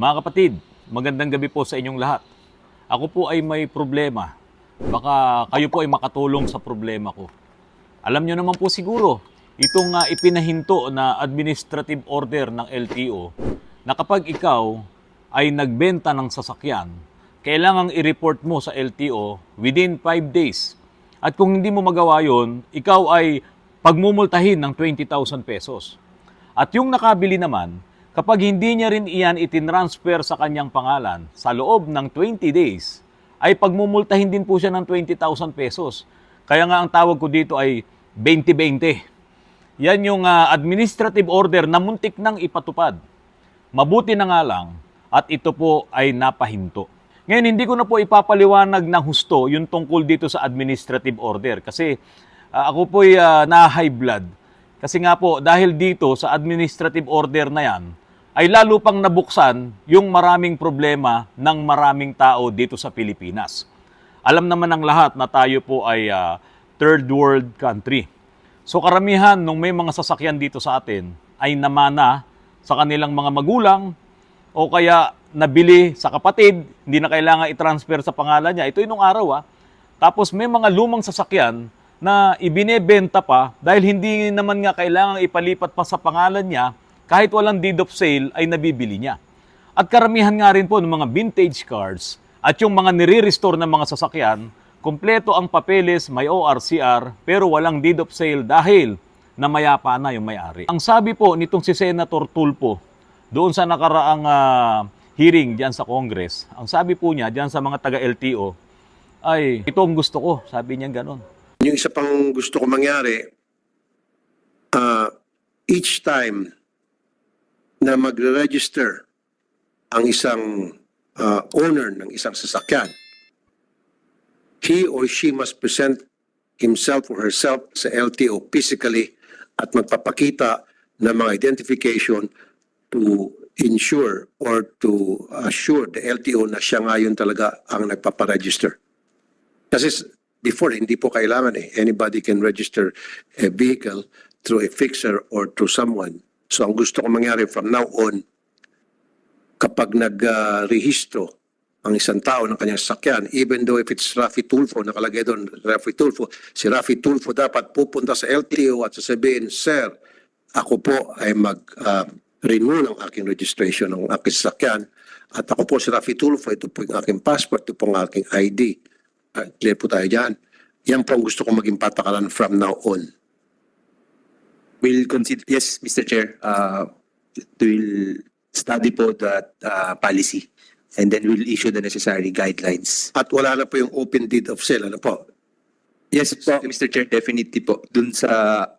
Mga kapatid, magandang gabi po sa inyong lahat. Ako po ay may problema. Baka kayo po ay makatulong sa problema ko. Alam nyo naman po siguro, itong uh, ipinahinto na administrative order ng LTO na kapag ikaw ay nagbenta ng sasakyan, kailangang i-report mo sa LTO within 5 days. At kung hindi mo magawa yon, ikaw ay pagmumultahin ng 20,000 pesos. At yung nakabili naman, Kapag hindi niya rin iyan itinransfer sa kanyang pangalan sa loob ng 20 days, ay pagmumultahin din po siya ng 20,000 pesos. Kaya nga ang tawag ko dito ay 2020. Yan yung uh, administrative order na muntik nang ipatupad. Mabuti na nga lang at ito po ay napahinto. Ngayon, hindi ko na po ipapaliwanag ng husto yung tungkol dito sa administrative order kasi uh, ako po ay uh, na-high blood. Kasi nga po, dahil dito sa administrative order na yan, ay lalo pang nabuksan yung maraming problema ng maraming tao dito sa Pilipinas. Alam naman ng lahat na tayo po ay uh, third world country. So karamihan nung may mga sasakyan dito sa atin ay namana sa kanilang mga magulang o kaya nabili sa kapatid, hindi na kailangan i-transfer sa pangalan niya. Ito yung araw ah. Tapos may mga lumang sasakyan na ibinebenta pa dahil hindi naman nga kailangan ipalipat pa sa pangalan niya kahit walang deed of sale ay nabibili niya. At karamihan nga rin po ng mga vintage cars at yung mga nire-restore ng mga sasakyan, kumpleto ang papeles, may ORCR, pero walang deed of sale dahil na mayapa na yung may-ari. Ang sabi po nitong si Senator Tulpo doon sa nakaraang uh, hearing diyan sa Congress, ang sabi po niya diyan sa mga taga-LTO ay ito ang gusto ko, sabi niya ganun. Yung isa pang gusto ko mangyari, uh, each time na magre-register ang isang uh, owner ng isang sasakyan, he or she must present himself or herself sa LTO physically at magpapakita ng mga identification to ensure or to assure the LTO na siya ngayon talaga ang nagpaparegister. Kasi before, hindi po kailangan eh. Anybody can register a vehicle through a fixer or to someone So ang gusto ko mangyari from now on, kapag nagrehistro uh, ang isang tao ng kanyang sasakyan, even though if it's Rafi Tulfo, nakalagay doon, Rafi Tulfo, si Rafi Tulfo dapat pupunta sa LTO at sasabihin, Sir, ako po ay mag-renew uh, ng aking registration ng aking sasakyan at ako po si Rafi Tulfo, ito po yung aking passport, ito po ang aking ID. Uh, ah, clear po tayo dyan. Yan po ang gusto kong maging patakaran from now on will consider, yes, Mr. Chair, uh, will study po that uh, policy and then we'll issue the necessary guidelines. At wala na po yung open deed of sale, ano po? Yes po, Mr. Chair, definitely po. Dun sa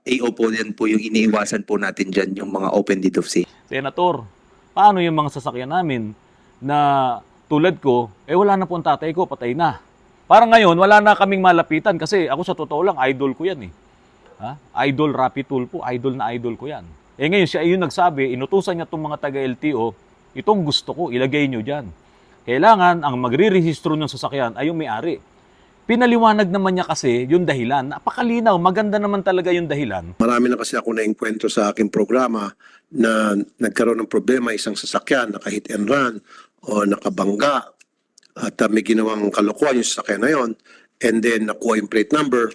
AO po yan po yung iniiwasan po natin diyan yung mga open deed of sale. Senator, paano yung mga sasakyan namin na tulad ko, eh wala na po ang tatay ko, patay na. Parang ngayon, wala na kaming malapitan kasi ako sa totoo lang, idol ko yan eh. Ha? Idol Rapi po, idol na idol ko yan. Eh ngayon, siya yung nagsabi, inutusan niya itong mga taga-LTO, itong gusto ko, ilagay niyo diyan. Kailangan ang magre-rehistro ng sasakyan ay yung may-ari. Pinaliwanag naman niya kasi yung dahilan. Napakalinaw, maganda naman talaga yung dahilan. Marami na kasi ako naengkwento sa akin programa na nagkaroon ng problema isang sasakyan, naka-hit and run o nakabangga at uh, may ginawang kalokohan yung sasakyan na yon and then nakuha yung plate number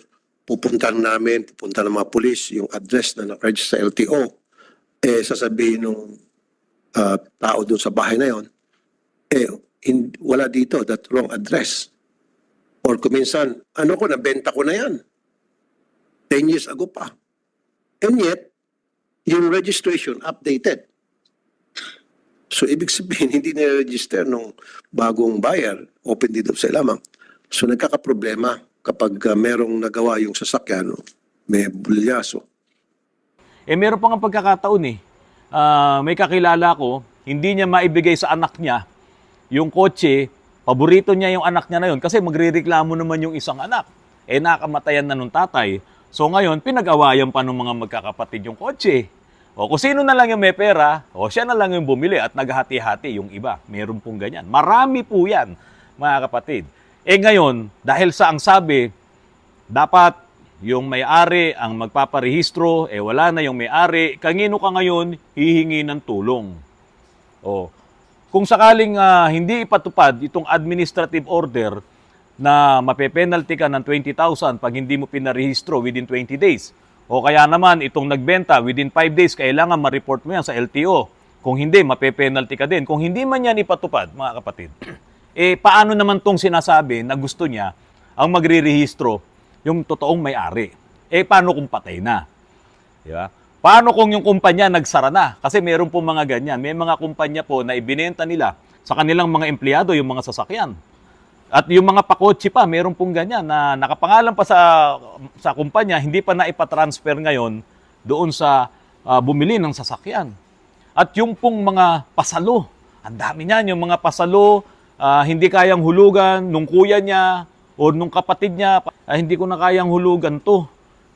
pupuntan namin, pupunta ng mga polis, yung address na nakaregister sa LTO, eh sasabihin ng uh, ah, tao doon sa bahay na yon, eh in, wala dito, that wrong address. Or kuminsan, ano ko, nabenta ko na yan. 10 years ago pa. And yet, yung registration updated. So, ibig sabihin, hindi nire-register nung bagong buyer, open deed of sale lamang. So, nagkakaproblema kapag uh, merong nagawa yung sasakyan, may bulyaso. Eh meron pa pang pagkakataon eh. Uh, may kakilala ko, hindi niya maibigay sa anak niya yung kotse, paborito niya yung anak niya na yun kasi magrereklamo naman yung isang anak. Eh nakamatayan na nung tatay. So ngayon, pinag-awayan pa ng mga magkakapatid yung kotse. O kung sino na lang yung may pera, o siya na lang yung bumili at naghati-hati yung iba. Meron pong ganyan. Marami po yan, mga kapatid. Eh ngayon, dahil sa ang sabi, dapat yung may-ari ang magpaparehistro, eh wala na yung may-ari, kangino ka ngayon hihingi ng tulong. O, kung sakaling uh, hindi ipatupad itong administrative order na mapepenalty ka ng 20,000 pag hindi mo pinarehistro within 20 days, o kaya naman itong nagbenta within 5 days, kailangan ma-report mo yan sa LTO. Kung hindi, mapepenalty ka din. Kung hindi man yan ipatupad, mga kapatid, eh, paano naman tong sinasabi na gusto niya ang magre-rehistro yung totoong may-ari? Eh, paano kung patay na? Di ba? Paano kung yung kumpanya nagsara na? Kasi meron po mga ganyan. May mga kumpanya po na ibinenta nila sa kanilang mga empleyado yung mga sasakyan. At yung mga pakotse pa, meron pong ganyan na nakapangalan pa sa, sa kumpanya, hindi pa na ipatransfer ngayon doon sa uh, bumili ng sasakyan. At yung pong mga pasalo, ang dami niyan, yung mga pasalo, uh, hindi kayang hulugan nung kuya niya o nung kapatid niya, uh, hindi ko na kayang hulugan to.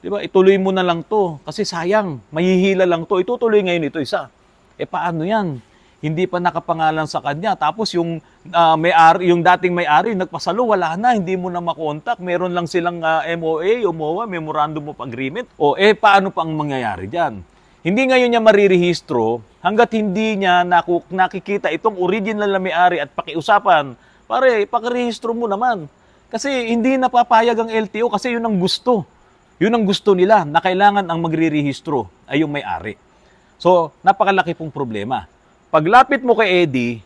'Di ba? Ituloy mo na lang to kasi sayang, mahihila lang to. Itutuloy ngayon ito isa. Eh paano 'yan? Hindi pa nakapangalan sa kanya. Tapos yung uh, may-ari, yung dating may-ari nagpasalo, wala na, hindi mo na makontak. Meron lang silang uh, MOA o MOA, Memorandum of Agreement. O eh paano pa ang mangyayari diyan? Hindi ngayon niya marirehistro hanggat hindi niya nakikita itong original na may-ari at pakiusapan, pare, pakirehistro mo naman. Kasi hindi napapayag ang LTO kasi yun ang gusto. Yun ang gusto nila na kailangan ang magre-rehistro ay yung may-ari. So, napakalaki pong problema. Paglapit mo kay Eddie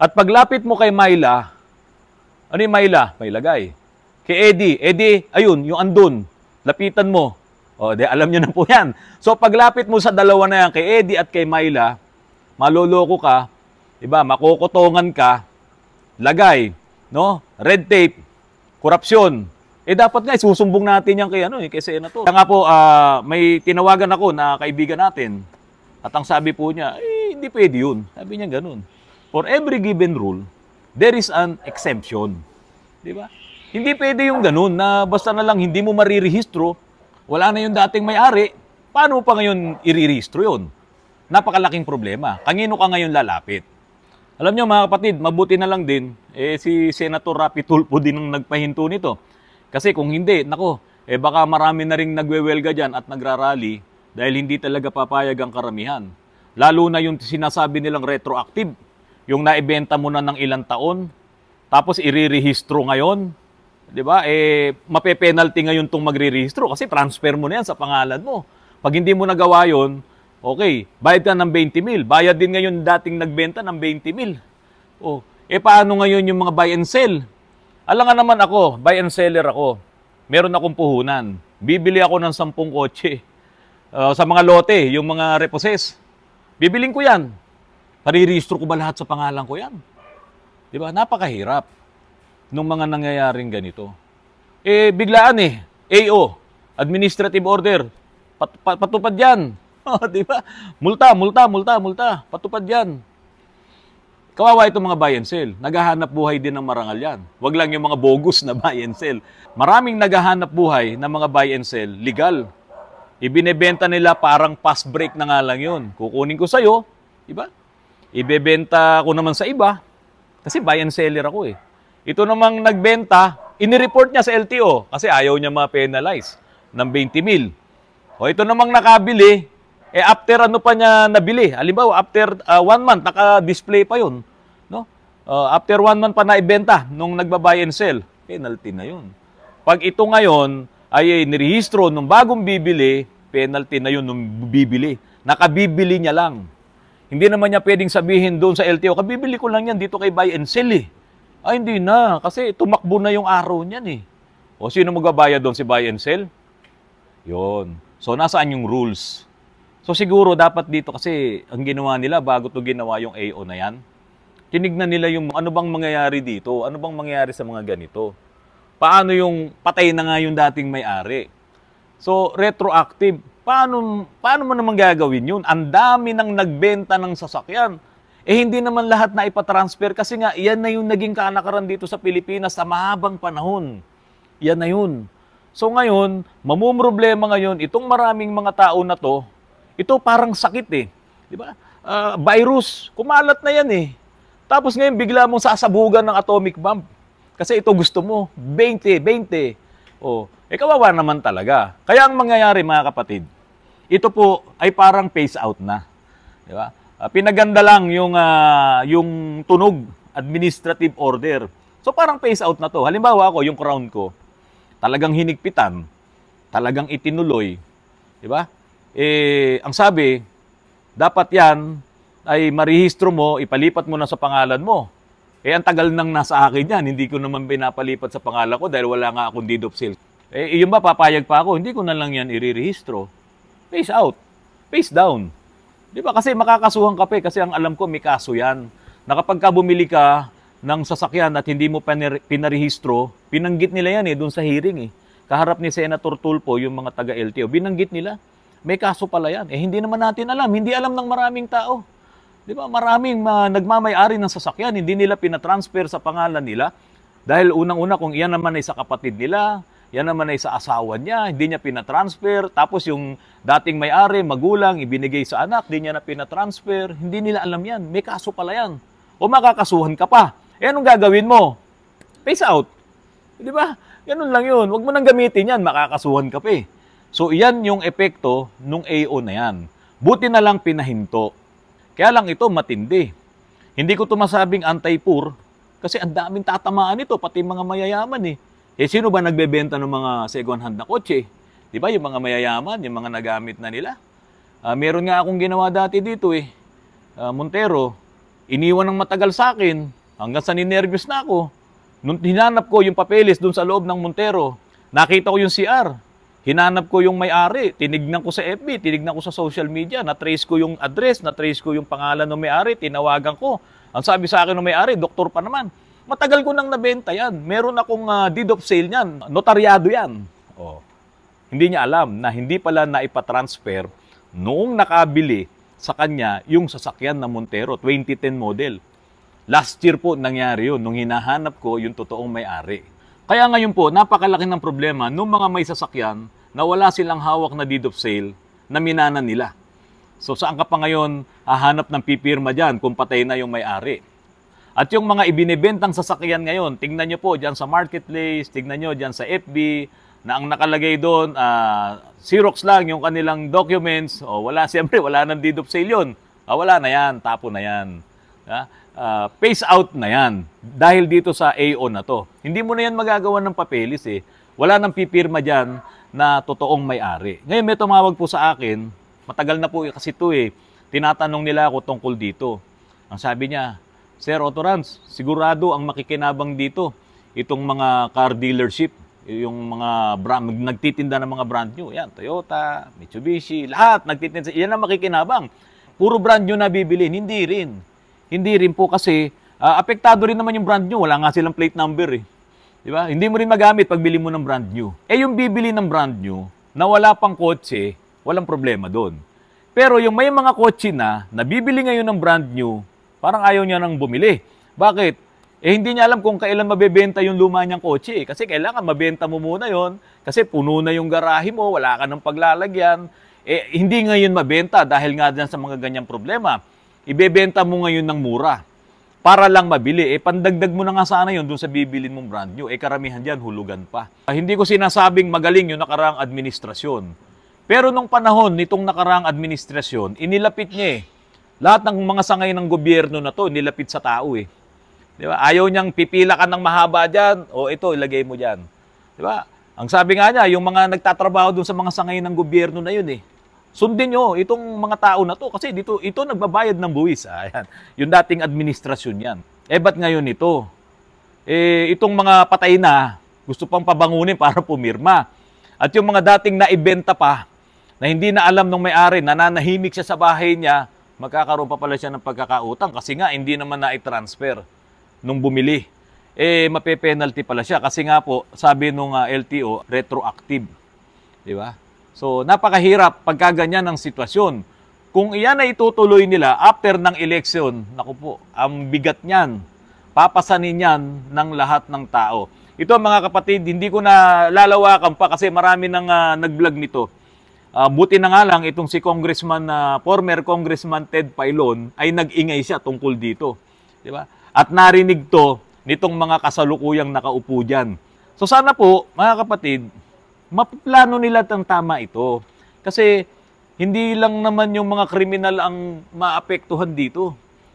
at paglapit mo kay Myla, ano yung Myla? Myla lagay. Kay Eddie, Eddie, ayun, yung andun, lapitan mo, o, di alam nyo na po yan. So, paglapit mo sa dalawa na yan, kay Eddie at kay Myla, maloloko ka, iba, makukutongan ka, lagay, no? red tape, korupsyon. Eh dapat nga susumbong natin yan kay ano eh, kay senator. Nga po uh, may tinawagan ako na kaibigan natin. At ang sabi po niya, eh, hindi pwede yun. Sabi niya ganun. For every given rule, there is an exemption. Di ba? Hindi pwede yung ganun na basta na lang hindi mo marirehistro, wala na yung dating may-ari, paano pa ngayon iriristro yun? Napakalaking problema. Kangino ka ngayon lalapit? Alam nyo mga kapatid, mabuti na lang din, eh, si Senator Rapi Tulpo din ang nagpahinto nito. Kasi kung hindi, nako, eh baka marami na rin nagwewelga dyan at nagrarally dahil hindi talaga papayag ang karamihan. Lalo na yung sinasabi nilang retroactive, yung naibenta mo na ng ilang taon, tapos irirehistro ngayon, 'Di ba? Eh mape-penalty ngayon 'tong magre-rehistro kasi transfer mo na 'yan sa pangalan mo. Pag hindi mo nagawa 'yon, okay, bayad ka ng 20 mil. Bayad din ngayon dating nagbenta ng 20 mil. Oh, eh paano ngayon yung mga buy and sell? Alam nga naman ako, buy and seller ako. Meron akong puhunan. Bibili ako ng 10 kotse. Uh, sa mga lote, yung mga reposes. Bibiling ko yan. Parirehistro ko ba lahat sa pangalan ko yan? Di ba? Napakahirap ng mga nangyayaring ganito. Eh, biglaan eh. AO, administrative order. Pat, pat, patupad yan. Oh, di ba? Multa, multa, multa, multa. Patupad yan. Kawawa itong mga buy and sell. Naghahanap buhay din ng marangal yan. Huwag lang yung mga bogus na buy and sell. Maraming naghahanap buhay ng mga buy and sell, legal. Ibinebenta nila parang fast break na nga lang yun. Kukunin ko sa'yo, di ba? Ibebenta ko naman sa iba. Kasi buy and seller ako eh. Ito namang nagbenta, inireport niya sa LTO kasi ayaw niya ma-penalize ng 20 mil. O ito namang nakabili, eh after ano pa niya nabili? Halimbawa, after uh, one month, naka-display pa yun. No? Uh, after one month pa naibenta nung nagba-buy and sell, penalty na yun. Pag ito ngayon ay eh, nirehistro nung bagong bibili, penalty na yun nung bibili. Nakabibili niya lang. Hindi naman niya pwedeng sabihin doon sa LTO, kabibili ko lang yan dito kay buy and sell eh. Ay, ah, hindi na. Kasi tumakbo na yung araw niyan eh. O sino magbabaya doon? Si buy and sell? Yun. So, nasaan yung rules? So, siguro dapat dito kasi ang ginawa nila bago to ginawa yung AO na yan, tinignan nila yung ano bang mangyayari dito? Ano bang mangyayari sa mga ganito? Paano yung patay na nga yung dating may-ari? So, retroactive. Paano, paano mo naman gagawin yun? Ang dami nang nagbenta ng sasakyan eh hindi naman lahat na ipatransfer kasi nga yan na yung naging kaanakaran dito sa Pilipinas sa mahabang panahon. Yan na yun. So ngayon, mamumroblema ngayon itong maraming mga tao na to, ito parang sakit eh. Di ba? Uh, virus, kumalat na yan eh. Tapos ngayon bigla mong sasabugan ng atomic bomb. Kasi ito gusto mo, 20, 20. Oh, eh kawawa naman talaga. Kaya ang mangyayari mga kapatid, ito po ay parang phase out na. Di ba? Uh, pinaganda lang yung, uh, yung tunog, administrative order. So parang phase out na to. Halimbawa ako, yung crown ko, talagang hinigpitan, talagang itinuloy. Di ba? Eh, ang sabi, dapat yan ay marehistro mo, ipalipat mo na sa pangalan mo. Eh, ang tagal nang nasa akin yan. Hindi ko naman pinapalipat sa pangalan ko dahil wala nga akong deed of sale. Eh, yun ba, papayag pa ako? Hindi ko na lang yan irerehistro. Phase out. Phase down. Di ba? Kasi makakasuhan ka pa eh. Kasi ang alam ko, may kaso yan. Na kapag ka bumili ka ng sasakyan at hindi mo pinarehistro, pinanggit nila yan eh, dun sa hearing eh. Kaharap ni Senator Tulpo, yung mga taga-LTO, binanggit nila, may kaso pala yan. Eh, hindi naman natin alam. Hindi alam ng maraming tao. Di ba? Maraming uh, nagmamayari ng sasakyan, hindi nila pinatransfer sa pangalan nila. Dahil unang-una, kung iyan naman ay sa kapatid nila, yan naman ay sa asawa niya, hindi niya pinatransfer. Tapos yung dating may-ari, magulang, ibinigay sa anak, hindi niya na pinatransfer. Hindi nila alam yan. May kaso pala yan. O makakasuhan ka pa. Eh anong gagawin mo? Face out. Di ba? Ganun lang yun. Huwag mo nang gamitin yan, makakasuhan ka pa eh. So iyan yung epekto nung AO na yan. Buti na lang pinahinto. Kaya lang ito matindi. Hindi ko to masabing anti-poor kasi ang daming tatamaan ito, pati mga mayayaman eh. Eh sino ba nagbebenta ng mga second hand na kotse? 'Di ba yung mga mayayaman, yung mga nagamit na nila? Uh, meron nga akong ginawa dati dito eh. Uh, Montero, iniwan ng matagal sa akin hanggang sa ninervyos na ako. Nung hinanap ko yung papeles doon sa loob ng Montero, nakita ko yung CR. Hinanap ko yung may-ari, tinignan ko sa FB, tinignan ko sa social media, na-trace ko yung address, na-trace ko yung pangalan ng may-ari, tinawagan ko. Ang sabi sa akin ng may-ari, doktor pa naman. Matagal ko nang nabenta yan. Meron akong uh, deed of sale yan. Notaryado yan. Oh. Hindi niya alam na hindi pala naipatransfer noong nakabili sa kanya yung sasakyan na Montero, 2010 model. Last year po nangyari yun, nung hinahanap ko yung totoong may-ari. Kaya ngayon po, napakalaki ng problema nung mga may sasakyan na wala silang hawak na deed of sale na minana nila. So saan ka pa ngayon hahanap ng pipirma dyan kung patay na yung may-ari? At yung mga ibinibentang sasakyan ngayon, tingnan nyo po dyan sa marketplace, tingnan nyo dyan sa FB, na ang nakalagay doon, uh, Xerox lang yung kanilang documents, o oh, wala, siyempre, wala nang deed of sale yun. Ah, wala na yan, tapo na yan. Ah, uh, ah, phase out na yan dahil dito sa AO na to. Hindi mo na yan magagawa ng papelis eh. Wala nang pipirma dyan na totoong may-ari. Ngayon may tumawag po sa akin, matagal na po kasi to eh, tinatanong nila ako tungkol dito. Ang sabi niya, Sir Otorans, sigurado ang makikinabang dito itong mga car dealership, yung mga brand, nagtitinda ng mga brand new. Yan, Toyota, Mitsubishi, lahat nagtitinda. Yan ang makikinabang. Puro brand new na bibili. Hindi rin. Hindi rin po kasi uh, apektado rin naman yung brand new. Wala nga silang plate number eh. Di ba? Hindi mo rin magamit pag bili mo ng brand new. Eh yung bibili ng brand new, na wala pang kotse, walang problema doon. Pero yung may mga kotse na, nabibili ngayon ng brand new, Parang ayaw niya nang bumili. Bakit? Eh hindi niya alam kung kailan mabebenta yung luma niyang kotse. Eh. Kasi kailangan mabenta mo muna yon Kasi puno na yung garahe mo, wala ka ng paglalagyan. Eh hindi ngayon mabenta dahil nga dyan sa mga ganyang problema. Ibebenta mo ngayon ng mura para lang mabili. Eh pandagdag mo na nga sana yon dun sa bibilin mong brand new. Eh karamihan dyan, hulugan pa. Ah, hindi ko sinasabing magaling yung nakaraang administrasyon. Pero nung panahon nitong nakaraang administrasyon, inilapit niya eh lahat ng mga sangay ng gobyerno na to, nilapit sa tao eh. Di ba? Ayaw niyang pipila ka ng mahaba diyan, o ito, ilagay mo diyan. Di ba? Ang sabi nga niya, yung mga nagtatrabaho doon sa mga sangay ng gobyerno na yun eh, sundin nyo itong mga tao na to kasi dito ito nagbabayad ng buwis. Ayan. Yung dating administrasyon yan. Eh ba't ngayon ito? Eh itong mga patay na gusto pang pabangunin para pumirma. At yung mga dating naibenta pa na hindi na alam ng may-ari, nananahimik siya sa bahay niya, magkakaroon pa pala siya ng pagkakautang kasi nga hindi naman na-transfer nung bumili. Eh, mape-penalty pala siya kasi nga po, sabi nung uh, ah, LTO, retroactive. Di ba? So, napakahirap pagka ganyan ang sitwasyon. Kung iyan ay itutuloy nila after ng eleksyon, naku po, ang bigat niyan. Papasanin niyan ng lahat ng tao. Ito mga kapatid, hindi ko na lalawakan pa kasi marami nang uh, nag-vlog nito Uh, buti na nga lang itong si Congressman na uh, former Congressman Ted Pailon ay nag-ingay siya tungkol dito, 'di ba? At narinig 'to nitong mga kasalukuyang nakaupo diyan. So sana po, mga kapatid, maplano nila tang tama ito. Kasi hindi lang naman yung mga kriminal ang maapektuhan dito.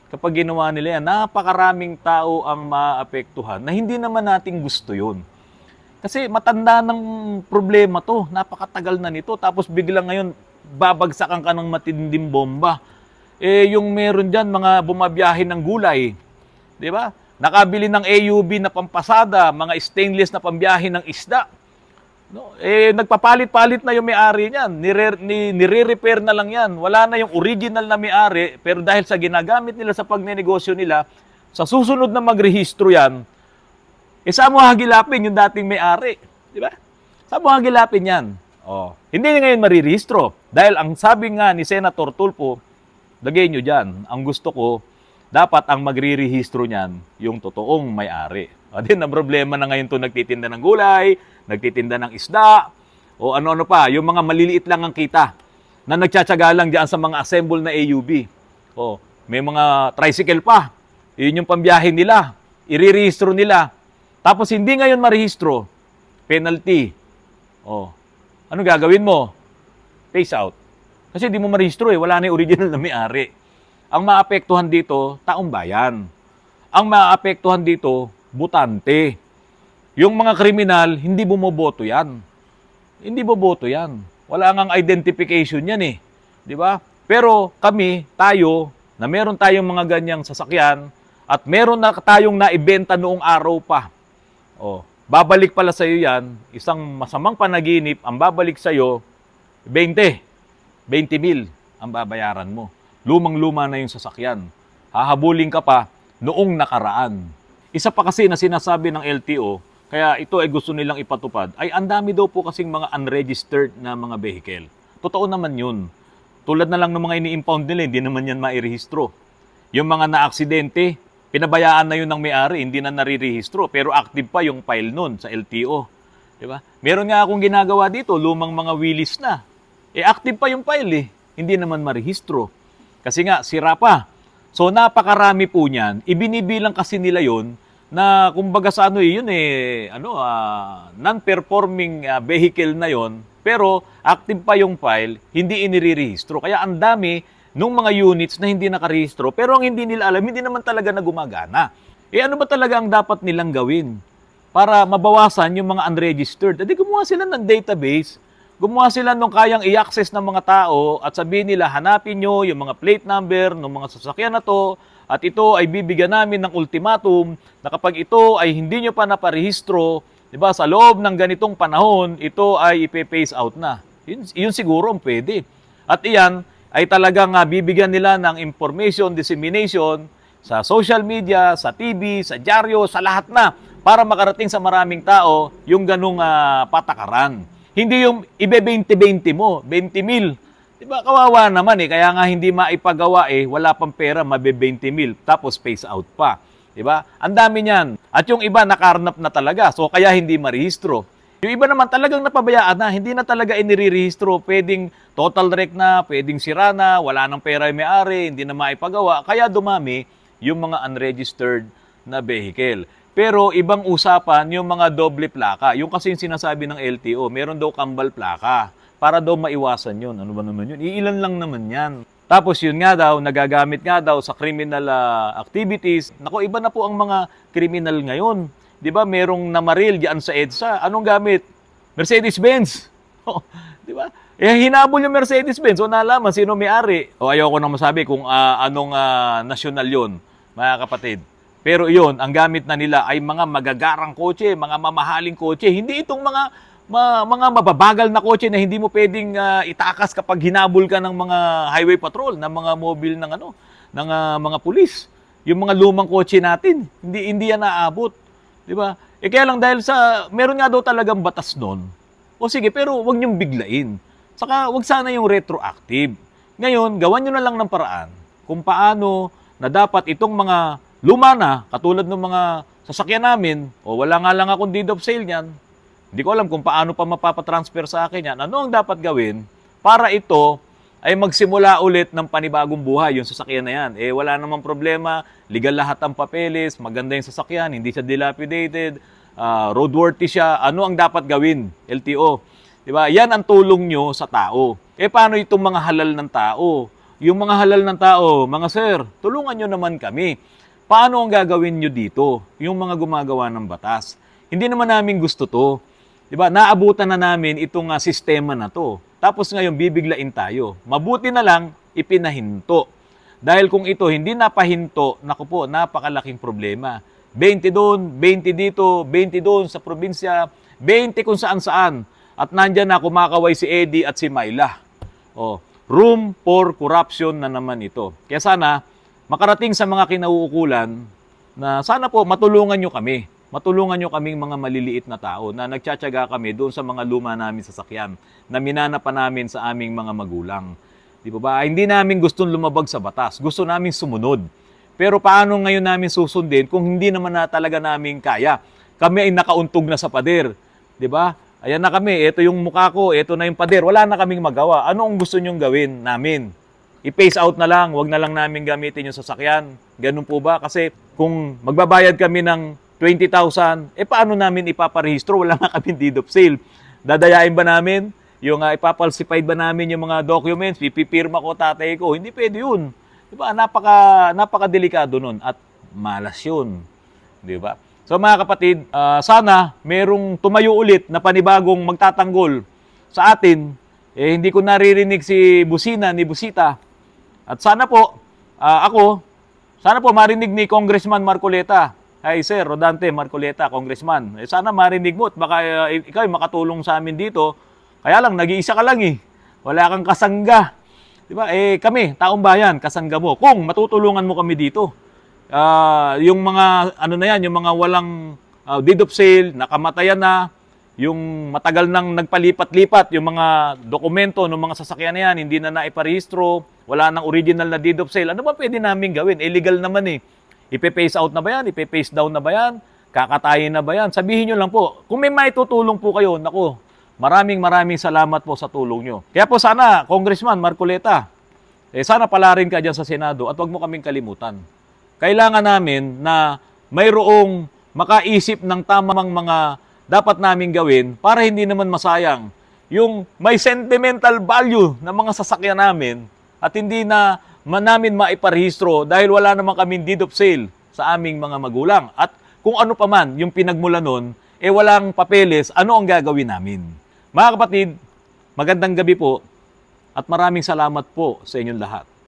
Kapag ginawa nila yan, napakaraming tao ang maapektuhan na hindi naman nating gusto yun. Kasi matanda ng problema to. Napakatagal na nito. Tapos biglang ngayon, babagsakan ka ng matinding bomba. Eh, yung meron dyan, mga bumabiyahin ng gulay. Di ba? Nakabili ng AUV na pampasada, mga stainless na pambiyahin ng isda. No, eh nagpapalit-palit na yung may-ari niyan. Nire, ni, nire-repair na lang 'yan. Wala na yung original na may-ari, pero dahil sa ginagamit nila sa pagnenegosyo nila, sa susunod na magrehistro 'yan, eh, saan mo hagilapin yung dating may-ari? Di ba? Saan mo hagilapin yan? Oh. Hindi na ngayon marirehistro. Dahil ang sabi nga ni Senator Tulfo, lagay nyo dyan, ang gusto ko, dapat ang magre-rehistro niyan yung totoong may-ari. O din, ang problema na ngayon to nagtitinda ng gulay, nagtitinda ng isda, o ano-ano pa, yung mga maliliit lang ang kita na nagtsatsaga lang diyan sa mga assemble na AUB. O, may mga tricycle pa. Iyon yung pambiyahe nila. iri-rehistro nila tapos hindi ngayon marehistro, penalty. Oh. Ano gagawin mo? Face out. Kasi hindi mo marehistro eh, wala na yung original na may-ari. Ang maapektuhan dito, taong bayan. Ang maapektuhan dito, butante. Yung mga kriminal, hindi bumoboto yan. Hindi boboto yan. Wala ngang identification yan eh. Di ba? Pero kami, tayo, na meron tayong mga ganyang sasakyan at meron na tayong naibenta noong araw pa Oh, babalik pala sa iyo 'yan, isang masamang panaginip ang babalik sa iyo 20. 20 mil ang babayaran mo. Lumang-luma na yung sasakyan. Hahabulin ka pa noong nakaraan. Isa pa kasi na sinasabi ng LTO, kaya ito ay gusto nilang ipatupad, ay ang dami daw po kasing mga unregistered na mga vehicle. Totoo naman yun. Tulad na lang ng mga ini-impound nila, hindi naman yan mairehistro. Yung mga naaksidente, Pinabayaan na yun ng may-ari, hindi na narirehistro, pero active pa yung file nun sa LTO. Di ba? Meron nga akong ginagawa dito, lumang mga willis na. Eh, active pa yung file eh. Hindi naman marehistro. Kasi nga, sira pa. So, napakarami po niyan. Ibinibilang kasi nila yon na kumbaga sa ano eh, yun eh, ano, uh, non-performing uh, vehicle na yon pero active pa yung file, hindi inire-rehistro. Kaya ang dami ng mga units na hindi nakarehistro pero ang hindi nila alam, hindi naman talaga na gumagana. Eh ano ba talaga ang dapat nilang gawin para mabawasan yung mga unregistered? Edi eh, gumawa sila ng database, gumawa sila nung kayang i-access ng mga tao at sabihin nila hanapin nyo yung mga plate number ng mga sasakyan na to at ito ay bibigyan namin ng ultimatum na kapag ito ay hindi nyo pa naparehistro, di ba, sa loob ng ganitong panahon, ito ay ipe-phase out na. Yun, yun siguro ang pwede. At iyan, ay talagang uh, bibigyan nila ng information dissemination sa social media, sa TV, sa dyaryo, sa lahat na para makarating sa maraming tao yung ganung uh, patakaran. Hindi yung ibe-20-20 mo, 20 mil. Diba, kawawa naman eh. Kaya nga hindi maipagawa eh, wala pang pera, mabe-20 mil. Tapos space out pa. Diba? Ang dami niyan. At yung iba nakarnap na talaga, so kaya hindi marehistro. Yung iba naman talagang napabayaan na, hindi na talaga inirerehistro, pwedeng total wreck na, pwedeng sira na, wala nang pera yung may-ari, hindi na maipagawa, kaya dumami yung mga unregistered na vehicle. Pero ibang usapan yung mga doble plaka. Yung kasi yung sinasabi ng LTO, meron daw kambal plaka para daw maiwasan yun. Ano ba naman yun? Iilan lang naman yan. Tapos yun nga daw, nagagamit nga daw sa criminal ah, activities. Nako, iba na po ang mga criminal ngayon. 'Di ba? Merong namaril diyan sa EDSA. Anong gamit? Mercedes-Benz. Oh, 'Di ba? Eh, hinabol yung Mercedes-Benz. O nalaman, sino may-ari? O ayoko nang masabi kung uh, anong uh, nasyonal yon mga kapatid. Pero iyon, ang gamit na nila ay mga magagarang kotse, mga mamahaling kotse. Hindi itong mga ma, mga mababagal na kotse na hindi mo pwedeng uh, itakas kapag hinabol ka ng mga highway patrol, ng mga mobile ng ano, ng uh, mga pulis. Yung mga lumang kotse natin, hindi hindi yan naaabot. 'Di ba? Eh, kaya lang dahil sa meron nga daw talagang batas noon. O sige, pero 'wag niyong biglain. Saka wag sana yung retroactive. Ngayon, gawan nyo na lang ng paraan kung paano na dapat itong mga luma na, katulad ng mga sasakyan namin, o wala nga lang akong deed of sale niyan, hindi ko alam kung paano pa mapapatransfer sa akin yan. Ano ang dapat gawin para ito ay magsimula ulit ng panibagong buhay yung sasakyan na yan. Eh, wala namang problema, legal lahat ang papeles, maganda yung sasakyan, hindi siya dilapidated, uh, roadworthy siya, ano ang dapat gawin, LTO? Di ba? Yan ang tulong nyo sa tao. Eh paano itong mga halal ng tao? Yung mga halal ng tao, mga sir, tulungan nyo naman kami. Paano ang gagawin nyo dito? Yung mga gumagawa ng batas. Hindi naman namin gusto to. Di ba? Naabutan na namin itong uh, sistema na to. Tapos ngayon bibiglain tayo. Mabuti na lang ipinahinto. Dahil kung ito hindi napahinto, naku po, napakalaking problema. 20 doon, 20 dito, 20 doon sa probinsya, 20 kung saan-saan. At nandyan na kumakaway si Eddie at si Myla. Oh, room for corruption na naman ito. Kaya sana makarating sa mga kinauukulan na sana po matulungan nyo kami. Matulungan nyo kaming mga maliliit na tao na nagtsatsaga kami doon sa mga luma namin sa sakyan na minana pa namin sa aming mga magulang. Di ba ba? Hindi namin gustong lumabag sa batas. Gusto namin sumunod. Pero paano ngayon namin susundin kung hindi naman na talaga namin kaya? Kami ay nakauntog na sa pader, 'di ba? Ayan na kami, ito yung mukha ko, ito na yung pader, wala na kaming magawa. Ano ang gusto nyong gawin namin? I-pace out na lang, wag na lang namin gamitin yung sasakyan. Ganun po ba? Kasi kung magbabayad kami ng 20,000, eh paano namin ipaparehistro? Wala na kami deed of sale. Dadayain ba namin? Yung uh, ipapalsified ba namin yung mga documents? Pipipirma ko tatay ko? Hindi pwede yun. Diba? Napaka, napaka delikado nun at malas yun. Diba? So mga kapatid, uh, sana merong tumayo ulit na panibagong magtatanggol sa atin. Eh, hindi ko naririnig si Busina, ni Busita. At sana po, uh, ako, sana po marinig ni Congressman Marcoleta. Hi Sir Rodante Marcoleta, Congressman. Eh, sana marinig mo at baka uh, ikaw makatulong sa amin dito. Kaya lang, nag-iisa ka lang eh. Wala kang kasangga. Diba? Eh, kami, taong bayan, kasangga mo. Kung matutulungan mo kami dito uh, yung mga ano na yan, yung mga walang uh, deed of sale, nakamatayan na, yung matagal nang nagpalipat-lipat, yung mga dokumento ng mga sasakyan na yan, hindi na naiparehistro, wala nang original na deed of sale, ano ba pwede namin gawin? Illegal naman eh. Ipe-face out na ba yan? Ipe-face down na ba yan? Kakatayin na ba yan? Sabihin nyo lang po, kung may maitutulong po kayo, nako, Maraming maraming salamat po sa tulong nyo. Kaya po sana, Congressman Marcoleta, eh sana pala rin ka dyan sa Senado at huwag mo kaming kalimutan kailangan namin na mayroong makaisip ng tamang mga dapat namin gawin para hindi naman masayang yung may sentimental value ng mga sasakyan namin at hindi na namin maiparehistro dahil wala naman kami deed of sale sa aming mga magulang. At kung ano pa man yung pinagmula nun, eh walang papeles, ano ang gagawin namin? Mga kapatid, magandang gabi po at maraming salamat po sa inyong lahat.